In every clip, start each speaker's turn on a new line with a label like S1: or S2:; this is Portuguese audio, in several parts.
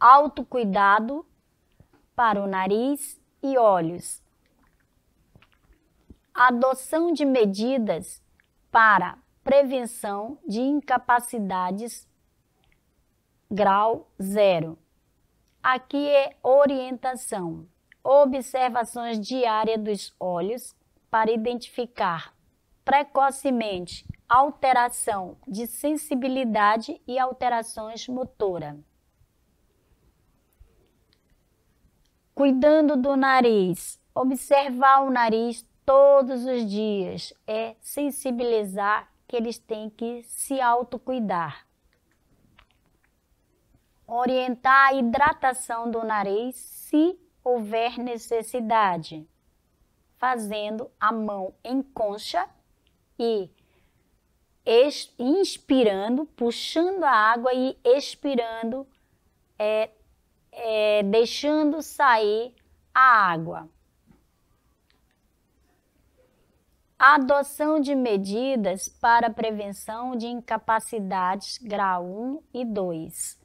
S1: autocuidado para o nariz e olhos. Adoção de medidas para prevenção de incapacidades grau zero. Aqui é orientação, observações diárias dos olhos para identificar precocemente alteração de sensibilidade e alterações motora. Cuidando do nariz, observar o nariz todos os dias é sensibilizar que eles têm que se autocuidar. Orientar a hidratação do nariz se houver necessidade, fazendo a mão em concha e inspirando, puxando a água e expirando, é, é, deixando sair a água. adoção de medidas para prevenção de incapacidades grau 1 e 2.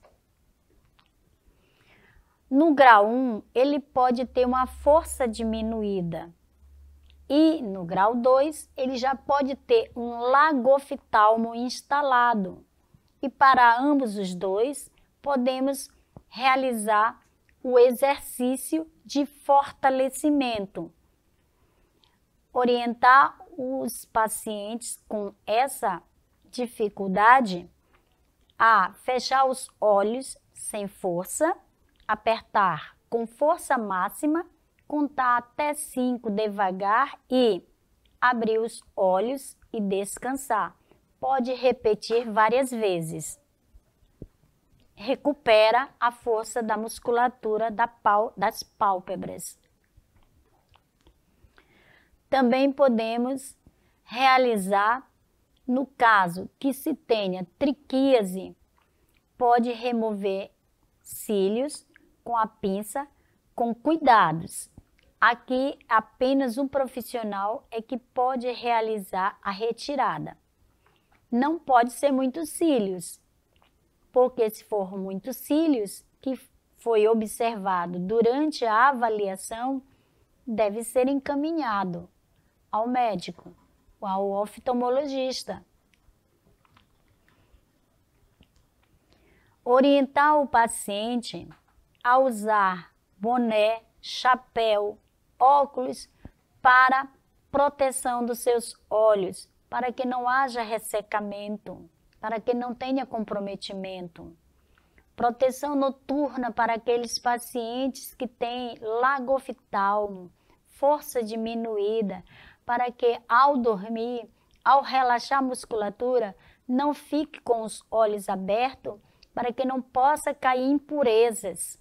S1: No grau 1, ele pode ter uma força diminuída. E no grau 2, ele já pode ter um lagofitalmo instalado. E para ambos os dois, podemos realizar o exercício de fortalecimento. Orientar os pacientes com essa dificuldade a fechar os olhos sem força, apertar com força máxima, contar até 5 devagar e abrir os olhos e descansar. Pode repetir várias vezes recupera a força da musculatura da pau, das pálpebras. Também podemos realizar, no caso que se tenha triquíase, pode remover cílios com a pinça com cuidados. Aqui apenas um profissional é que pode realizar a retirada. Não pode ser muitos cílios, porque se for muitos cílios, que foi observado durante a avaliação, deve ser encaminhado ao médico, ou ao oftalmologista. Orientar o paciente a usar boné, chapéu, óculos para proteção dos seus olhos, para que não haja ressecamento para que não tenha comprometimento. Proteção noturna para aqueles pacientes que têm lagoftalmo, força diminuída, para que ao dormir, ao relaxar a musculatura, não fique com os olhos abertos para que não possa cair impurezas.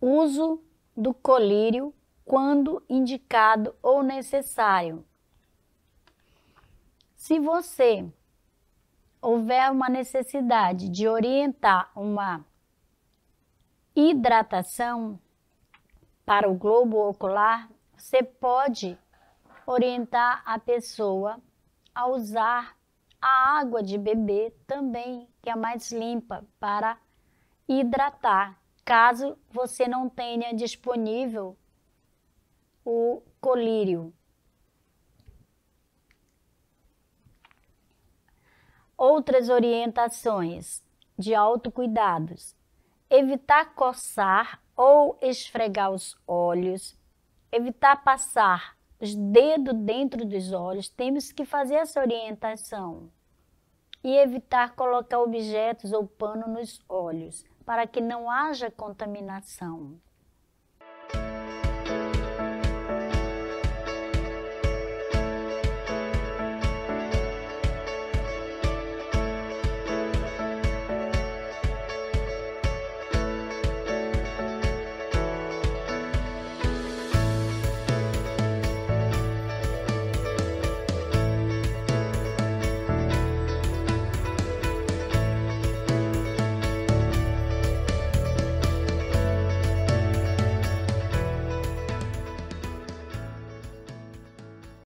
S1: Uso do colírio quando indicado ou necessário. Se você houver uma necessidade de orientar uma hidratação para o globo ocular, você pode orientar a pessoa a usar a água de bebê também, que é mais limpa, para hidratar, caso você não tenha disponível o colírio. Outras orientações de autocuidados: evitar coçar ou esfregar os olhos, evitar passar os dedos dentro dos olhos. Temos que fazer essa orientação e evitar colocar objetos ou pano nos olhos para que não haja contaminação.